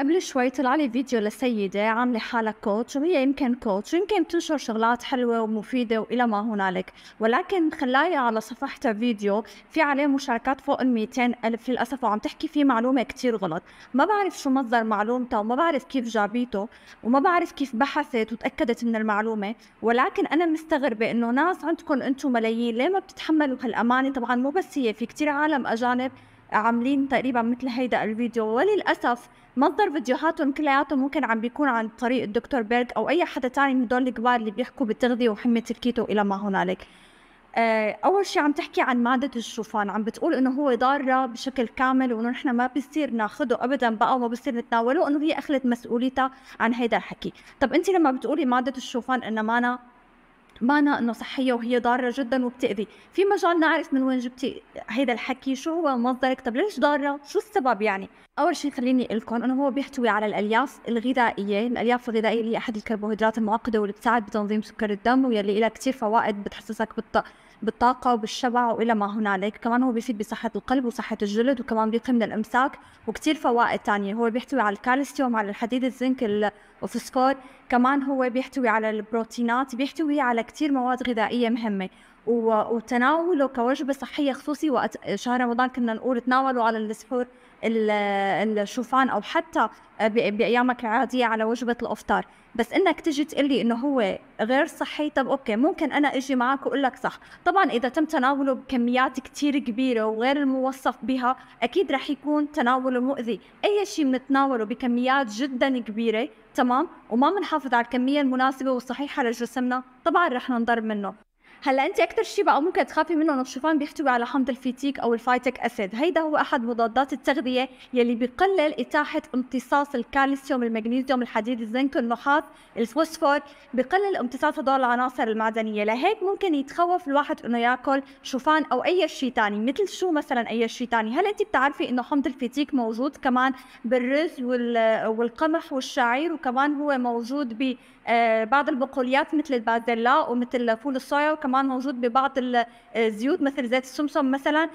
قبل شوي طلع لي فيديو لسيدة عاملة حالها كوتش وهي يمكن كوتش ويمكن بتنشر شغلات حلوة ومفيدة وإلى ما هنالك ولكن خلايا على صفحتها فيديو في عليه مشاركات فوق ال 200 ألف للأسف وعم تحكي فيه معلومة كتير غلط ما بعرف شو مصدر معلومتها وما بعرف كيف جابيته وما بعرف كيف بحثت وتأكدت من المعلومة ولكن أنا مستغربة إنه ناس عندكم أنتم ملايين ليه ما بتتحملوا هالأمانة طبعا مو بس هي في كتير عالم أجانب عاملين تقريبا مثل هيدا الفيديو وللاسف منظر فيديوهاتهم كلياتهم ممكن عم بيكون عن طريق الدكتور بيرك او اي حدا تاني من هدول الكبار اللي بيحكوا بالتغذيه وحميه الكيتو الى ما هنالك آه، اول شيء عم تحكي عن ماده الشوفان عم بتقول انه هو ضاره بشكل كامل وانه نحن ما بيصير ناخده ابدا بقى وما بيصير نتناوله انه هي اخذت مسؤوليتها عن هيدا الحكي طب انت لما بتقولي ماده الشوفان انها مانا مانا انه صحيه وهي ضاره جدا وبتاذي في مجال نعرف من وين جبتي هيدا الحكي شو هو مصدرك طب ليش ضاره شو السبب يعني اول شيء خليني اقول لكم انه هو بيحتوي على الالياف الغذائيه الالياف الغذائيه اللي هي احد الكربوهيدرات المعقده واللي بتساعد بتنظيم سكر الدم ويلي لها كثير فوائد بتحسسك بالطاقه بالطاقة وبالشبع وإلى ما هنالك كمان هو بيفيد بصحة القلب وصحة الجلد وكمان بيقي من الإمساك وكتير فوائد تانية هو بيحتوي على الكالسيوم على الحديد الزنك الفوسفور كمان هو بيحتوي على البروتينات بيحتوي على كتير مواد غذائية مهمة وتناوله كوجبه صحيه خصوصي وقت شهر رمضان كنا نقول تناولوا على السحور الشوفان او حتى بايامك العاديه على وجبه الافطار بس انك تجي تقول لي انه هو غير صحي طب اوكي ممكن انا اجي معك واقول لك صح طبعا اذا تم تناوله بكميات كثير كبيره وغير الموصف بها اكيد رح يكون تناوله مؤذي اي شيء بنتناوله بكميات جدا كبيره تمام وما بنحافظ على الكميه المناسبه والصحيحه لجسمنا طبعا رح ننضر منه هلا انت اكثر شيء بقى ممكن تخافي منه انه الشوفان بيحتوي على حمض الفيتيك او الفايتيك اسيد هيدا هو احد مضادات التغذيه يلي بقلل اتاحه امتصاص الكالسيوم المغنيسيوم الحديد الزنك النحاس الفوسفور بقلل امتصاص هدول العناصر المعدنيه لهيك ممكن يتخوف الواحد انه ياكل شوفان او اي شيء ثاني مثل شو مثلا اي شيء ثاني هل انت بتعرفي انه حمض الفيتيك موجود كمان بالرز والقمح والشعير وكمان هو موجود ببعض آه، البقوليات مثل البازلاء ومثل فول الصويا وكمان كمان موجود ببعض الزيوت مثل زيت السمسم مثلا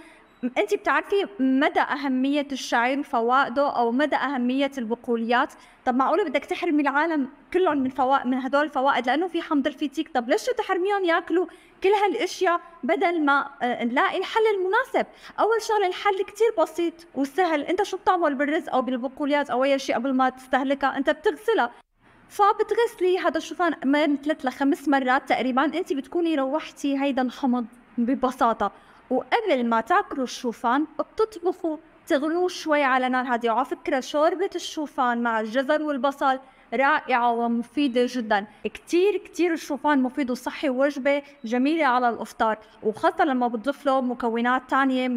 انت بتعرفي مدى اهميه الشعير وفوائده او مدى اهميه البقوليات طب معقوله بدك تحرمي العالم كلهم من فوائد من هدول الفوائد لانه في حمض الفيتيك طب ليش تحرميهم ياكلوا كل هالاشياء بدل ما آه، نلاقي الحل المناسب اول شغله الحل كتير بسيط وسهل انت شو بتعمل بالرز او بالبقوليات او اي شيء قبل ما تستهلكها انت بتغسلها فبتغسلي هذا الشوفان من ثلاث لخمس مرات تقريبا انت بتكوني روحتي هيدا الحمض ببساطه وقبل ما تاكلوا الشوفان بتطبخوا تغلوه شوي على نار هادية وعلى فكرة شوربة الشوفان مع الجزر والبصل رائعة ومفيدة جدا كتير كتير الشوفان مفيد وصحي ووجبة جميلة على الإفطار وخاصة لما بتضيف له مكونات تانية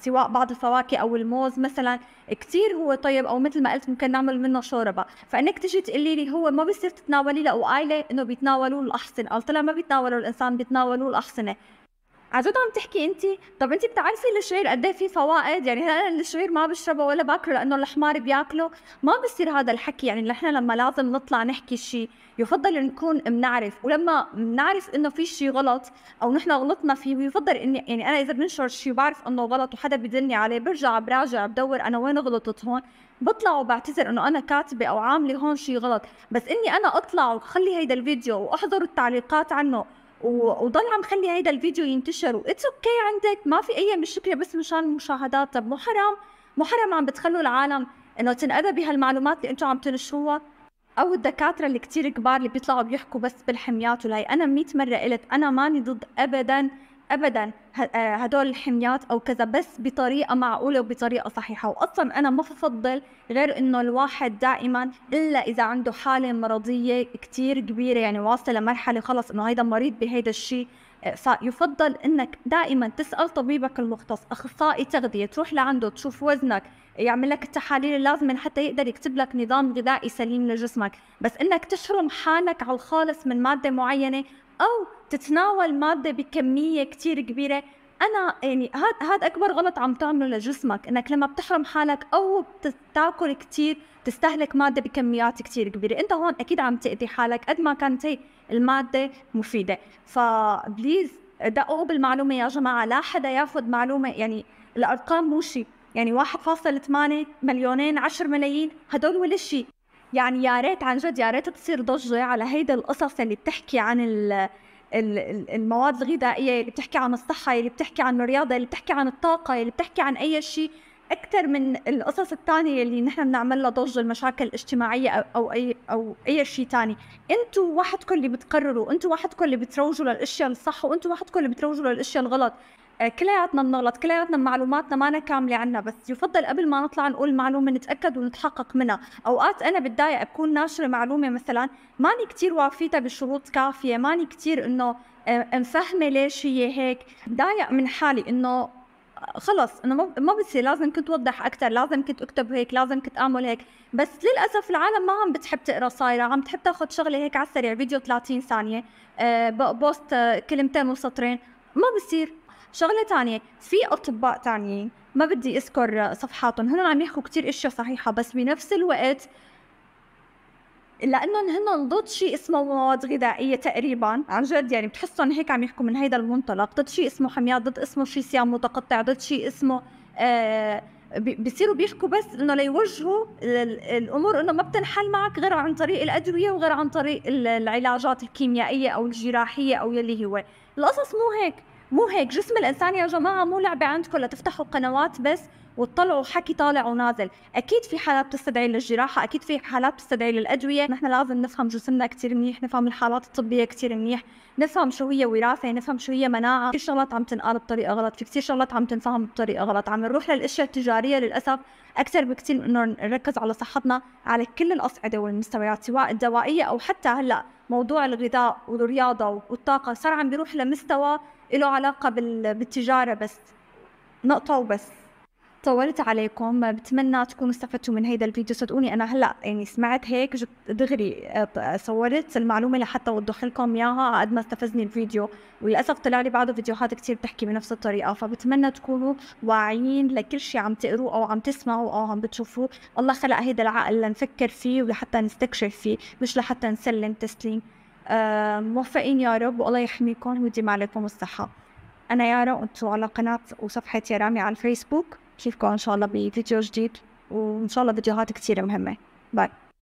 سواء بعض الفواكه او الموز مثلا كثير هو طيب او مثل ما قلت ممكن نعمل منه شوربه فانك تجي تقولي لي هو ما بصير تتناولي له قايلة انه بيتناولوا الاحصنه قلت لها ما بيتناولوا الانسان بيتناولوا الاحصنه عن عم تحكي انت طب انت بتعرفي الشعير قد ايه في فوائد يعني انا الشعير ما بشربه ولا باكله لانه الحمار بياكله ما بصير هذا الحكي يعني نحن لما لازم نطلع نحكي شيء يفضل نكون بنعرف ولما بنعرف انه في شيء غلط او نحن غلطنا فيه ويفضل اني يعني انا اذا بنشر شيء بعرف انه غلط وحدا بدلني عليه برجع براجع بدور انا وين غلطت هون بطلع وبعتذر انه انا كاتبه او عامله هون شيء غلط بس اني انا اطلع وخلي هيدا الفيديو واحضر التعليقات عنه وضل عم خلي هيدا الفيديو ينتشر واتس اوكي عندك ما في اي مشكله بس مشان المشاهدات طب مو حرام مو حرام عم بتخلوا العالم انه تنأذى بهالمعلومات اللي انتم عم تنشروها او الدكاتره اللي كتير كبار اللي بيطلعوا بيحكوا بس بالحميات ولاي انا 100 مره قلت انا ماني ضد ابدا ابدا آه، هدول الحميات او كذا بس بطريقه معقوله وبطريقه صحيحه واصلا انا ما بفضل غير انه الواحد دائما الا اذا عنده حاله مرضيه كتير كبيره يعني واصله لمرحله خلص انه هيدا مريض بهيدا الشيء فيفضل انك دائما تسال طبيبك المختص اخصائي تغذيه تروح لعنده تشوف وزنك يعمل لك التحاليل اللازمه حتى يقدر يكتب لك نظام غذائي سليم لجسمك بس انك تشرم حالك على الخالص من ماده معينه او تتناول ماده بكميه كثير كبيره انا يعني هذا هذا اكبر غلط عم تعمله لجسمك انك لما بتحرم حالك او بتاكل كثير تستهلك ماده بكميات كثير كبيره انت هون اكيد عم تاذي حالك قد ما كانت هي الماده مفيده فبليز دقوا بالمعلومه يا جماعه لا حدا ياخذ معلومه يعني الارقام مو شيء يعني 1.8 مليونين 10 ملايين هدول ولا شيء يعني يا ريت عن جد يا ريت تصير ضجه على هيدي القصص اللي بتحكي عن المواد الغذائيه اللي بتحكي عن الصحه اللي بتحكي عن الرياضه اللي بتحكي عن الطاقه اللي بتحكي عن اي شيء اكثر من القصص الثانيه اللي نحن بنعمل لها ضجه المشاكل الاجتماعيه او اي او اي شيء ثاني أنتوا وحدكم اللي بتقرروا أنتوا وحدكم اللي بتروجوا للاشياء الصح وأنتوا وحدكم اللي بتروجوا للاشياء الغلط كلياتنا بنغلط كلياتنا معلوماتنا ما كاملة عنا بس يفضل قبل ما نطلع نقول معلومة نتأكد ونتحقق منها أوقات أنا بتضايق بكون ناشرة معلومة مثلا ماني كتير وافيتها بشروط كافية ماني كتير إنه آه، آه، مفهمة ليش هي هيك ضايق من حالي إنه آه، خلص انه ما بصير لازم كنت اوضح اكثر لازم كنت اكتب هيك لازم كنت اعمل هيك بس للاسف العالم ما عم بتحب تقرا صايره عم تحب تاخذ شغله هيك على السريع فيديو 30 ثانيه بوست كلمتين وسطرين ما بصير شغله تانية في اطباء تانيين ما بدي اذكر صفحاتهم هن عم يحكوا كتير اشياء صحيحه بس بنفس الوقت لانه هن ضد شيء اسمه مواد غذائيه تقريبا عن جد يعني بتحسهم هيك عم يحكوا من هيدا المنطلق ضد شيء اسمه حميات ضد اسمه شيء صيام متقطع ضد شيء اسمه آه بيصيروا بيحكوا بس انه ليوجهوا الامور انه ما بتنحل معك غير عن طريق الادويه وغير عن طريق العلاجات الكيميائيه او الجراحيه او يلي هو القصص مو هيك مو هيك جسم الانسان يا جماعه مو لعبه عندكم لتفتحوا قنوات بس وتطلعوا حكي طالع ونازل اكيد في حالات تستدعي للجراحه اكيد في حالات تستدعي للادويه نحن لازم نفهم جسمنا كثير منيح نفهم الحالات الطبيه كثير منيح نفهم شو هي وراثه نفهم شو هي مناعه في شغلات عم تنقال بطريقه غلط في كثير شغلات عم تنفهم بطريقه غلط عم نروح للاشياء التجاريه للاسف اكثر بكثير انه نركز على صحتنا على كل الاصعده والمستويات سواء الدوائيه او حتى هلا موضوع الغذاء والرياضه والطاقه صار عم بيروح لمستوى له علاقة بالتجارة بس نقطة وبس طولت عليكم بتمنى تكونوا استفدتوا من هيدا الفيديو صدقوني انا هلا يعني سمعت هيك دغري آه، صورت المعلومه لحتى اوضح لكم اياها قد ما استفزني الفيديو وللاسف طلع لي بعده فيديوهات كثير بتحكي بنفس الطريقه فبتمنى تكونوا واعيين لكل شيء عم تقروه او عم تسمعوا او عم بتشوفوه الله خلق هيدا العقل لنفكر فيه ولحتى نستكشف فيه مش لحتى نسلم تسليم آه، موفقين يا رب والله يحميكم ويديم عليكم الصحة أنا يارا أنتوا على قناة وصفحة يارامي على الفيسبوك نشوفكم إن شاء الله بفيديو جديد وإن شاء الله فيديوهات كتير مهمة باي